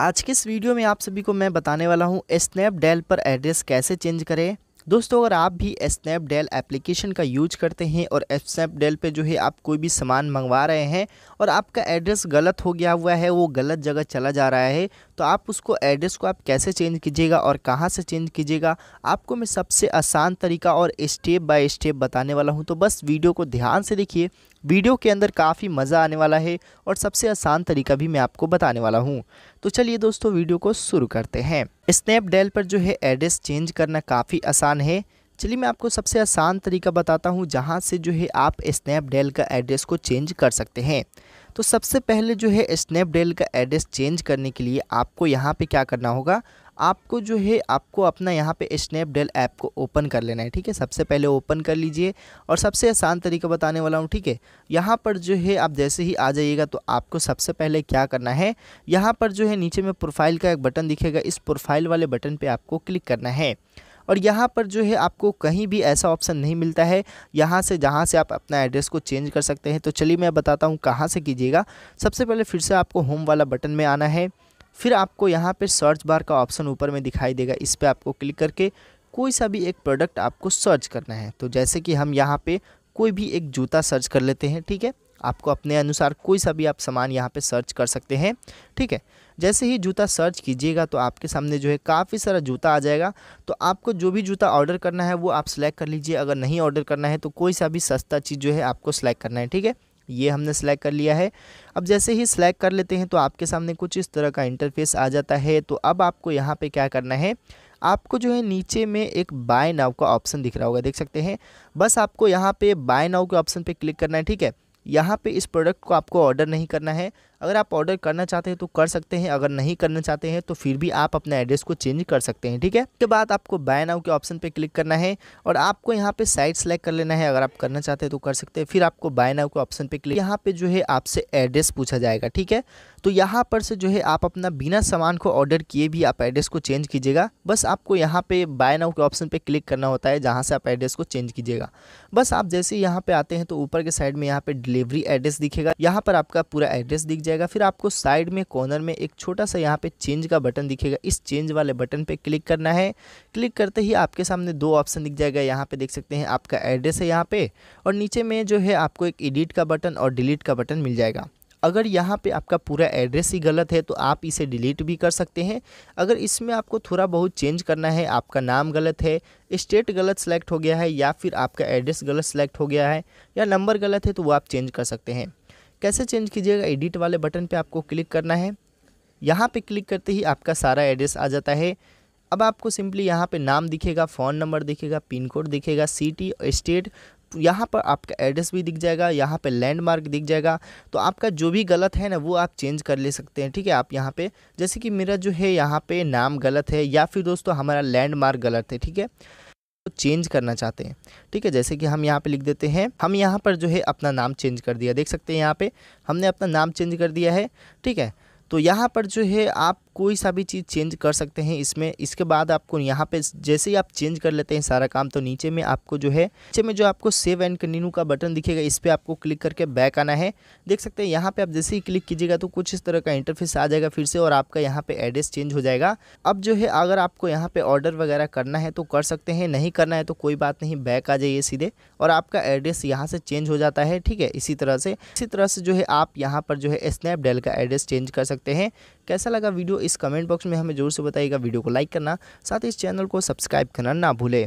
आज के इस वीडियो में आप सभी को मैं बताने वाला हूँ स्नैपडेल पर एड्रेस कैसे चेंज करें दोस्तों अगर आप भी स्नैपडेल एप्लीकेशन का यूज करते हैं और स्नैपडेल पे जो है आप कोई भी सामान मंगवा रहे हैं और आपका एड्रेस गलत हो गया हुआ है वो गलत जगह चला जा रहा है तो आप उसको एड्रेस को आप कैसे चेंज कीजिएगा और कहाँ से चेंज कीजिएगा आपको मैं सबसे आसान तरीका और स्टेप बाय स्टेप बताने वाला हूँ तो बस वीडियो को ध्यान से देखिए वीडियो के अंदर काफ़ी मज़ा आने वाला है और सबसे आसान तरीका भी मैं आपको बताने वाला हूँ तो चलिए दोस्तों वीडियो को शुरू करते हैं स्नैपडेल पर जो है एड्रेस चेंज करना काफ़ी आसान है चलिए मैं आपको सबसे आसान तरीका बताता हूँ जहाँ से जो है आप स्नैपडेल का एड्रेस को चेंज कर सकते हैं तो सबसे पहले जो है स्नैपडील का एड्रेस चेंज करने के लिए आपको यहाँ पे क्या करना होगा आपको जो है आपको अपना यहाँ पे स्नैपडील ऐप को ओपन कर लेना है ठीक है सबसे पहले ओपन कर लीजिए और सबसे आसान तरीका बताने वाला हूँ ठीक है यहाँ पर जो है आप जैसे ही आ जाइएगा तो आपको सबसे पहले क्या करना है यहाँ पर जो है नीचे में प्रोफाइल का एक बटन दिखेगा इस प्रोफाइल वाले बटन पर आपको क्लिक करना है और यहाँ पर जो है आपको कहीं भी ऐसा ऑप्शन नहीं मिलता है यहाँ से जहाँ से आप अपना एड्रेस को चेंज कर सकते हैं तो चलिए मैं बताता हूँ कहाँ से कीजिएगा सबसे पहले फिर से आपको होम वाला बटन में आना है फिर आपको यहाँ पर सर्च बार का ऑप्शन ऊपर में दिखाई देगा इस पर आपको क्लिक करके कोई सा भी एक प्रोडक्ट आपको सर्च करना है तो जैसे कि हम यहाँ पर कोई भी एक जूता सर्च कर लेते हैं ठीक है आपको अपने अनुसार कोई सा भी आप सामान यहाँ पे सर्च कर सकते हैं ठीक है जैसे ही जूता सर्च कीजिएगा तो आपके सामने जो है काफ़ी सारा जूता आ जाएगा तो आपको जो भी जूता ऑर्डर करना है वो आप सेलेक्ट कर लीजिए अगर नहीं ऑर्डर करना है तो कोई सा भी सस्ता चीज़ जो है आपको सेलेक्ट करना है ठीक है ये हमने सेलेक्ट कर लिया है अब जैसे ही सेलेक्ट कर लेते हैं तो आपके सामने कुछ इस तरह का इंटरफेस आ जाता है तो अब आपको यहाँ पे क्या करना है आपको जो है नीचे में एक बाय नाव का ऑप्शन दिख रहा होगा देख सकते हैं बस आपको यहाँ पे बाय नाव के ऑप्शन पे क्लिक करना है ठीक है यहाँ पे इस प्रोडक्ट को आपको ऑर्डर नहीं करना है अगर आप ऑर्डर करना चाहते हैं तो कर सकते हैं अगर नहीं करना चाहते हैं तो फिर भी आप अपना एड्रेस को चेंज कर सकते हैं ठीक है उसके बाद आपको बाय नाउ के ऑप्शन पर क्लिक करना है और आपको यहाँ पे साइट सेलेक्ट कर लेना है अगर आप करना चाहते हैं तो कर सकते हैं फिर आपको बाय नाउ के ऑप्शन पर क्लिक यहाँ पे जो है आपसे एड्रेस पूछा जाएगा ठीक है तो यहाँ पर से जो है आप अपना बिना सामान को ऑर्डर किए भी आप एड्रेस को चेंज कीजिएगा बस आपको यहाँ पे बाय नाउ के ऑप्शन पे क्लिक करना होता है जहाँ से आप एड्रेस को चेंज कीजिएगा बस आप जैसे यहाँ पे आते हैं तो ऊपर के साइड में यहाँ पे डिलीवरी एड्रेस दिखेगा यहाँ पर आपका पूरा एड्रेस दिख जाएगा जाएगा फिर आपको साइड में कॉर्नर में एक छोटा सा यहाँ पे चेंज का बटन दिखेगा इस चेंज वाले बटन पे क्लिक करना है क्लिक करते ही आपके सामने दो ऑप्शन दिख जाएगा यहाँ पे देख सकते हैं आपका एड्रेस है यहाँ पे और नीचे में जो है आपको एक एडिट का बटन और डिलीट का बटन मिल जाएगा अगर यहाँ पे आपका पूरा एड्रेस ही गलत है तो आप इसे डिलीट भी कर सकते हैं अगर इसमें आपको थोड़ा बहुत चेंज करना है आपका नाम गलत है स्टेट गलत सेलेक्ट हो गया है या फिर आपका एड्रेस गलत सेलेक्ट हो गया है या नंबर गलत है तो वो आप चेंज कर सकते हैं कैसे चेंज कीजिएगा एडिट वाले बटन पे आपको क्लिक करना है यहाँ पे क्लिक करते ही आपका सारा एड्रेस आ जाता है अब आपको सिंपली यहाँ पे नाम दिखेगा फ़ोन नंबर दिखेगा पिन कोड दिखेगा सिटी स्टेट यहाँ पर आपका एड्रेस भी दिख जाएगा यहाँ पे लैंडमार्क दिख जाएगा तो आपका जो भी गलत है ना वो आप चेंज कर ले सकते हैं ठीक है आप यहाँ पे जैसे कि मेरा जो है यहाँ पे नाम गलत है या फिर दोस्तों हमारा लैंडमार्क गलत है ठीक है चेंज करना चाहते हैं ठीक है जैसे कि हम यहाँ पे लिख देते हैं हम यहाँ पर जो है अपना नाम चेंज कर दिया देख सकते हैं यहाँ पे हमने अपना नाम चेंज कर दिया है ठीक है तो यहाँ पर जो है आप कोई सा भी चीज़ चेंज कर सकते हैं इसमें इसके बाद आपको यहाँ पे जैसे ही आप चेंज कर लेते हैं सारा काम तो नीचे में आपको जो है नीचे में जो आपको सेव एंड कंटिन्यू का बटन दिखेगा इस पर आपको क्लिक करके बैक आना है देख सकते हैं यहाँ पे आप जैसे ही क्लिक कीजिएगा तो कुछ इस तरह का इंटरफेस आ जाएगा फिर से और आपका यहाँ पे एड्रेस चेंज हो जाएगा अब जो है अगर आपको यहाँ पर ऑर्डर वगैरह करना है तो कर सकते हैं नहीं करना है तो कोई बात नहीं बैक आ जाइए सीधे और आपका एड्रेस यहाँ से चेंज हो जाता है ठीक है इसी तरह से इसी तरह से जो है आप यहाँ पर जो है स्नैपडेल का एड्रेस चेंज कर सकते हैं कैसा लगा वीडियो इस कमेंट बॉक्स में हमें जरूर से बताइएगा वीडियो को लाइक करना साथ ही इस चैनल को सब्सक्राइब करना ना भूलें